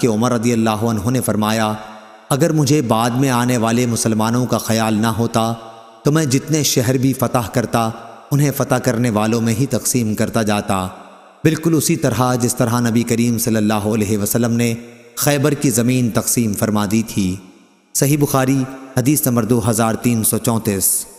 कि उमर रदी अल्लाह ने फरमाया अगर मुझे बाद में आने वाले मुसलमानों का ख्याल ना होता तो मैं जितने शहर भी फतह करता उन्हें फतह करने वालों में ही तकसीम करता जाता बिल्कुल उसी तरह जिस तरह नबी करीम सल्लल्लाहु अलैहि वसल्लम ने खैबर की ज़मीन तकसीम फरमा दी थी सही बुखारी हदीस नंबर दो हज़ार तीन सौ चौंतीस